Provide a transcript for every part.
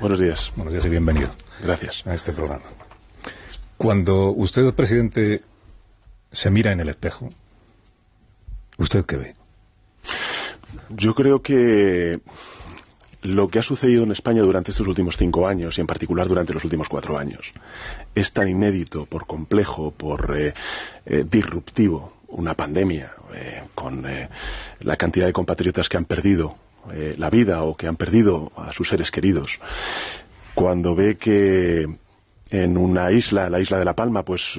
Buenos días. Buenos días y bienvenido. Gracias. A este programa. Cuando usted, presidente, se mira en el espejo, ¿usted qué ve? Yo creo que lo que ha sucedido en España durante estos últimos cinco años y en particular durante los últimos cuatro años es tan inédito, por complejo, por eh, eh, disruptivo, una pandemia, eh, con la cantidad de compatriotas que han perdido eh, la vida o que han perdido a sus seres queridos, cuando ve que en una isla, la isla de La Palma, pues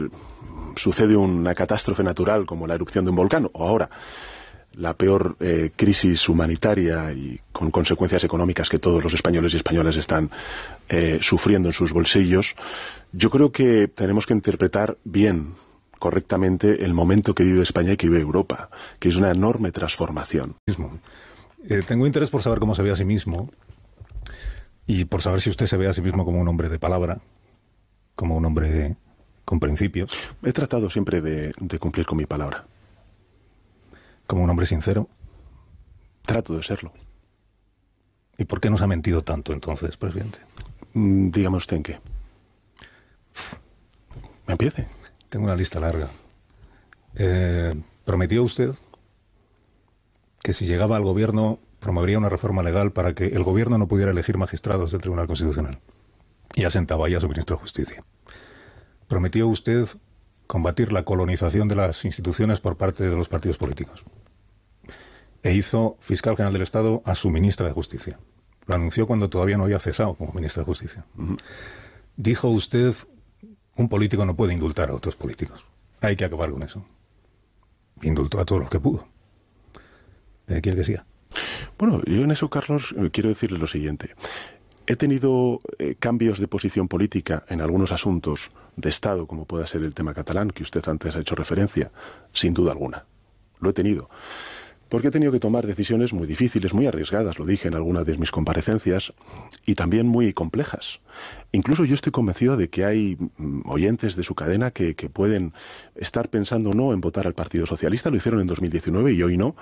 sucede una catástrofe natural como la erupción de un volcán, o ahora la peor eh, crisis humanitaria y con consecuencias económicas que todos los españoles y españolas están eh, sufriendo en sus bolsillos, yo creo que tenemos que interpretar bien, correctamente, el momento que vive España y que vive Europa, que es una enorme transformación. Eh, tengo interés por saber cómo se ve a sí mismo y por saber si usted se ve a sí mismo como un hombre de palabra, como un hombre con principios. He tratado siempre de, cumplir con mi palabra. ¿Como un hombre sincero? Trato de serlo. ¿Y por qué nos ha mentido tanto entonces, presidente? Mm, dígame usted en qué. ¿Me empiece? Tengo una lista larga. Eh, ¿Prometió usted que si llegaba al gobierno promovería una reforma legal para que el gobierno no pudiera elegir magistrados del Tribunal Constitucional y asentaba ya a su ministro de Justicia. Prometió usted combatir la colonización de las instituciones por parte de los partidos políticos e hizo fiscal general del Estado a su ministra de Justicia. Lo anunció cuando todavía no había cesado como ministra de Justicia. Dijo usted, un político no puede indultar a otros políticos. Hay que acabar con eso. Indultó a todos los que pudo que Bueno, yo en eso, Carlos, eh, quiero decirle lo siguiente. He tenido eh, cambios de posición política en algunos asuntos de Estado, como pueda ser el tema catalán, que usted antes ha hecho referencia, sin duda alguna. Lo he tenido porque he tenido que tomar decisiones muy difíciles, muy arriesgadas, lo dije en alguna de mis comparecencias, y también muy complejas. Incluso yo estoy convencido de que hay mm, oyentes de su cadena que, pueden estar pensando o no en votar al Partido Socialista, lo hicieron en 2019 y hoy no,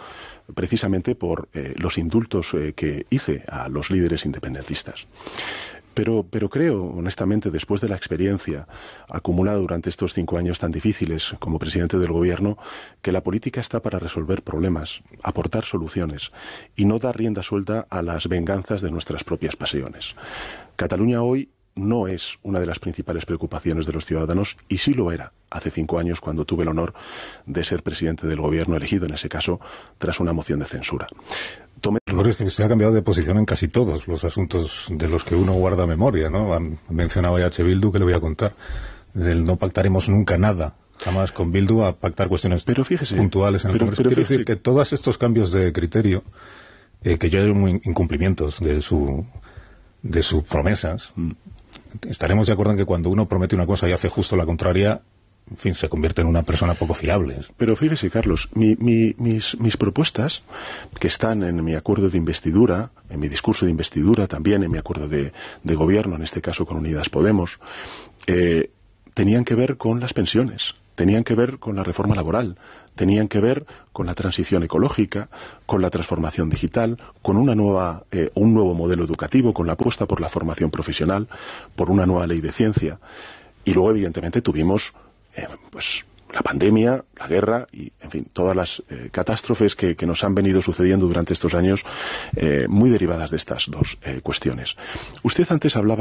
precisamente por eh, los indultos eh, que hice a los líderes independentistas. Pero, creo, honestamente, después de la experiencia acumulada durante estos cinco años tan difíciles como presidente del Gobierno, que la política está para resolver problemas, aportar soluciones y no dar rienda suelta a las venganzas de nuestras propias pasiones. Cataluña hoy no es una de las principales preocupaciones de los ciudadanos y sí lo era hace cinco años cuando tuve el honor de ser presidente del gobierno elegido, en ese caso, tras una moción de censura. Tomé... Lo es que usted ha cambiado de posición en casi todos los asuntos de los que uno guarda memoria, ¿no? Han mencionado ya a Bildu, que le voy a contar, del no pactaremos nunca nada jamás con Bildu a pactar cuestiones pero puntuales en el Congreso. Quiero decir que todos estos cambios de criterio, eh, que ya eran incumplimientos de su de sus promesas, mm estaremos de acuerdo en que cuando uno promete una cosa y hace justo la contraria, en fin, se convierte en una persona poco fiable. Pero fíjese, Carlos, mis, propuestas, que están en mi acuerdo de investidura, en mi discurso de investidura también, en mi acuerdo de, gobierno, en este caso con Unidas Podemos, eh, tenían que ver con las pensiones tenían que ver con la reforma laboral, tenían que ver con la transición ecológica, con la transformación digital, con una nueva, eh, un nuevo modelo educativo, con la apuesta por la formación profesional, por una nueva ley de ciencia. Y luego, evidentemente, tuvimos eh, pues, la pandemia, la guerra y, en fin, todas las eh, catástrofes que, que, nos han venido sucediendo durante estos años, muy derivadas de estas dos cuestiones. Usted antes hablaba